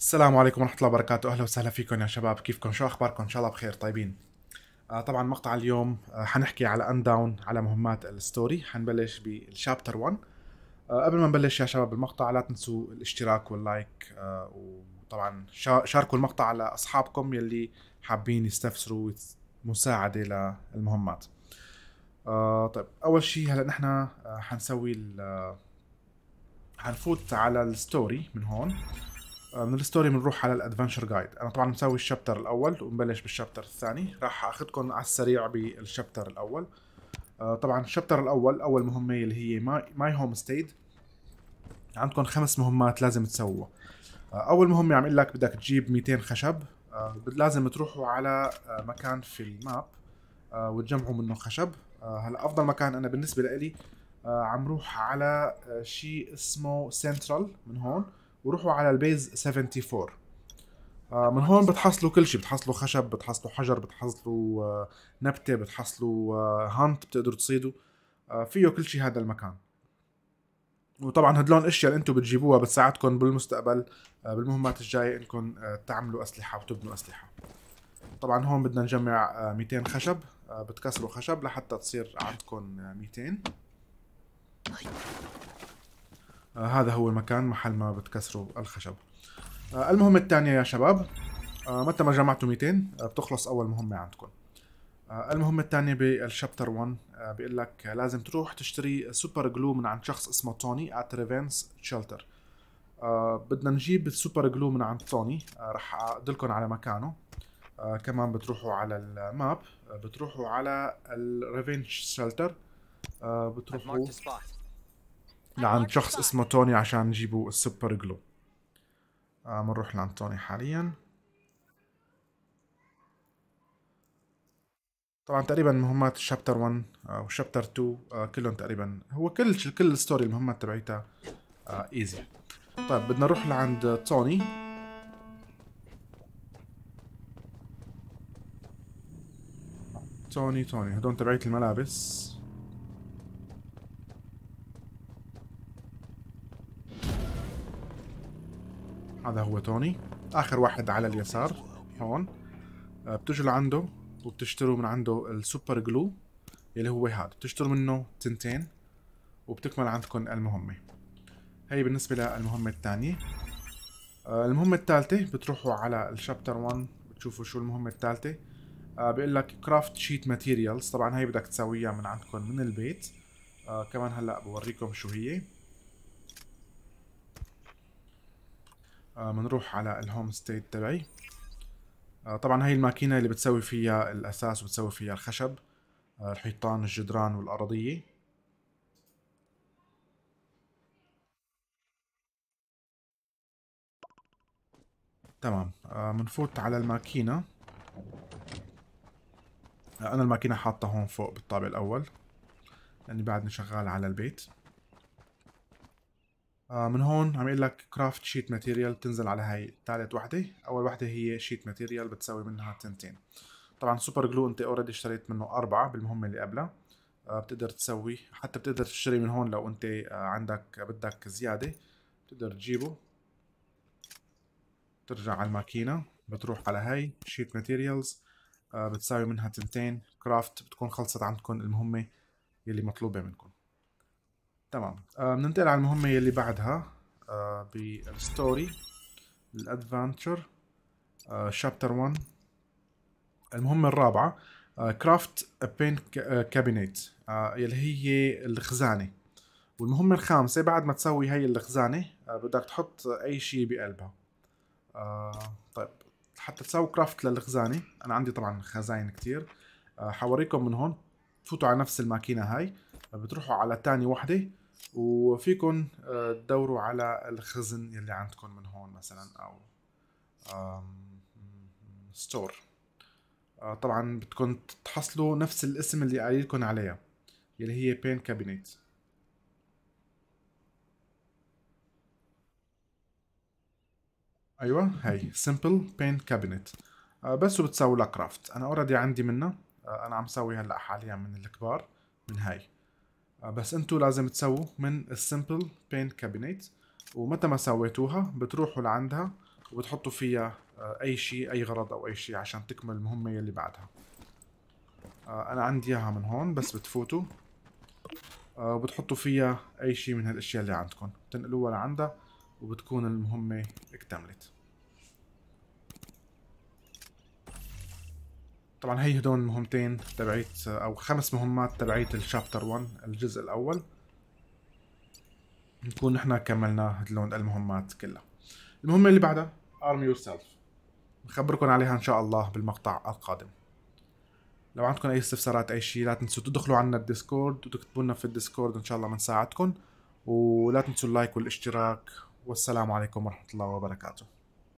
السلام عليكم ورحمة الله وبركاته أهلا وسهلا فيكم يا شباب كيفكم شو أخباركم إن شاء الله بخير طيبين آه طبعا مقطع اليوم آه حنحكي على أنداون على مهمات الستوري حنبلش بالشابتر 1 آه قبل ما نبلش يا شباب المقطع لا تنسوا الاشتراك واللايك آه وطبعا شاركوا المقطع على أصحابكم يلي حابين يستفسروا مساعدة للمهمات آه طيب أول شيء هلا نحن آه حنسوي آه، حنفوت على الستوري من هون آه، من الستوري بنروح على الادفنشر جايد انا طبعا مساوي الشابتر الاول ومبلش بالشابتر الثاني راح اخذكم على السريع بالشابتر الاول آه، طبعا الشابتر الاول اول مهمه اللي هي ماي هوم ستيد عندكم خمس مهمات لازم تسووها آه، اول مهمه عم لك بدك تجيب 200 خشب لازم تروحوا على مكان في الماب وتجمعوا منه خشب هلا افضل مكان انا بالنسبه لي عم روح على شيء اسمه سنترال من هون وروحوا على البيز 74 آه، من هون بتحصلوا كل شيء بتحصلوا خشب بتحصلوا حجر بتحصلوا آه، نبته بتحصلوا آه، هانت بتقدروا تصيدوا فيه كل شيء هذا المكان وطبعا هدلون اشياء اللي انتم بتجيبوها بتساعدكم بالمستقبل بالمهمات الجايه انكم تعملوا اسلحه وتبنوا اسلحه طبعا هون بدنا نجمع 200 خشب بتكسروا خشب لحتى تصير عندكم 200 آه، هذا هو المكان محل ما بتكسروا الخشب آه، المهمة الثانية يا شباب آه، متى ما جمعتوا 200 بتخلص أول مهمة عندكم المهمة الثانية بالشابتر 1 بيقول لك لازم تروح تشتري سوبر جلو من عند شخص اسمه توني ات ريفنس شيلتر بدنا نجيب السوبر جلو من عند توني رح أدلكم على مكانه كمان بتروحوا على الماب بتروحوا على الريفنج شيلتر بتروحوا لعند شخص اسمه توني عشان نجيبوا السوبر جلو بنروح آه، لعند توني حاليا طبعا تقريبا مهمات الشابتر 1 وشابتر 2 كلهم تقريبا هو كل كل الستوري المهمات تبعيتها ايزي آه، طيب بدنا نروح لعند توني توني توني هدول تبعيت الملابس هذا هو توني اخر واحد على اليسار هون آه، بتجوا لعنده وبتشتروا من عنده السوبر جلو اللي هو هذا بتشتروا منه تنتين وبتكمل عندكم المهمة هي بالنسبة للمهمة الثانية آه، المهمة الثالثة بتروحوا على الشابتر 1 بتشوفوا شو المهمة الثالثة آه، بيقول لك كرافت شيت ماتيريالز طبعا هي بدك تسويها من عندكم من البيت كمان هلا بوريكم شو هي بنروح آه، على الهوم ستيت تبعي آه، طبعا هاي الماكينه اللي بتسوي فيها الاساس وبتسوي فيها الخشب آه، الحيطان الجدران والارضيه تمام بنفوت على الماكينه انا الماكينه حاطه هون فوق بالطابق الاول لاني بعدني شغال على البيت آه، من هون عم يقول لك كرافت شيت ماتيريال تنزل على هاي ثالث وحده اول وحده هي شيت ماتيريال بتساوي منها تنتين طبعا سوبر جلو انت اوريدي اشتريت منه اربعه بالمهمه اللي قبلها آه، بتقدر تسوي حتى بتقدر تشتري من هون لو انت آه، عندك بدك زياده بتقدر تجيبه بترجع على الماكينه بتروح على هاي شيت ماتيريالز بتساوي منها تنتين كرافت بتكون خلصت عندكم المهمه يلي مطلوبه منكم تمام آه، بننتقل آه على المهمة اللي بعدها آه بالستوري الادفنتشر آه، شابتر 1 المهمة الرابعة آه، كرافت بين كابينيت اللي هي الخزانة والمهمة الخامسة بعد ما تسوي هاي الخزانة بدك تحط أي شيء بقلبها طيب حتى تسوي كرافت للخزانة أنا عندي طبعا خزاين كتير حوريكم من هون تفوتوا على نفس الماكينة هاي بتروحوا على تاني وحدة وفيكم آه، تدوروا على الخزن يلي عندكم من هون مثلا او ستور آه، طبعا بدكم تحصلوا نفس الاسم اللي لكم عليها يلي هي بين كابينيت ايوه هي سمبل بين كابينت بس وبتساوي لها كرافت انا اوريدي عندي منها آه، انا عم ساوي هلا حاليا من الكبار من هاي آه، بس انتو لازم تسووا من السمبل بينت كابينيت ومتى ما سويتوها بتروحوا لعندها وبتحطوا فيها آه، اي شيء اي غرض او اي شيء عشان تكمل المهمه يلي بعدها آه، انا عندي اياها من هون بس بتفوتوا وبتحطوا فيها اي شيء من هالاشياء اللي عندكم بتنقلوها لعندها وبتكون المهمه اكتملت طبعا هي هدول المهمتين تبعيت او خمس مهمات تبعيت الشابتر 1 الجزء الاول نكون نحن كملنا هدول المهمات كلها المهمة اللي بعدها ارم يور سيلف نخبركم عليها ان شاء الله بالمقطع القادم لو عندكم اي استفسارات اي شيء لا تنسوا تدخلوا عنا الديسكورد وتكتبوا لنا في الديسكورد ان شاء الله بنساعدكم ولا تنسوا اللايك والاشتراك والسلام عليكم ورحمة الله وبركاته